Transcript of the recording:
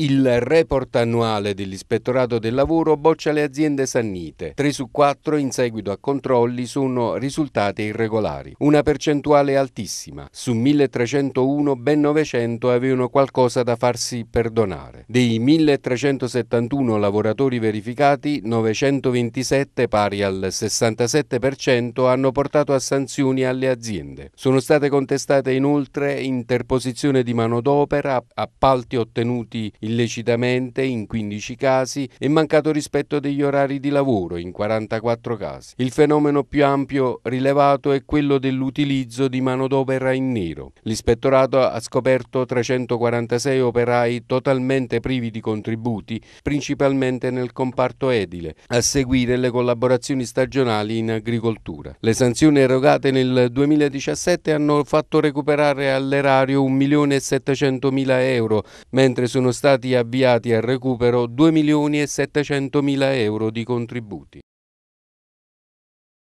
Il report annuale dell'Ispettorato del Lavoro boccia le aziende sannite. 3 su 4 in seguito a controlli sono risultate irregolari. Una percentuale altissima. Su 1301 ben 900 avevano qualcosa da farsi perdonare. Dei 1371 lavoratori verificati, 927 pari al 67% hanno portato a sanzioni alle aziende. Sono state contestate inoltre interposizione di manodopera, appalti ottenuti il illecitamente in 15 casi e mancato rispetto degli orari di lavoro in 44 casi. Il fenomeno più ampio rilevato è quello dell'utilizzo di manodopera in nero. L'ispettorato ha scoperto 346 operai totalmente privi di contributi, principalmente nel comparto edile, a seguire le collaborazioni stagionali in agricoltura. Le sanzioni erogate nel 2017 hanno fatto recuperare all'erario 1.700.000 euro, mentre sono stati stati avviati al recupero 2 milioni e 700 mila euro di contributi.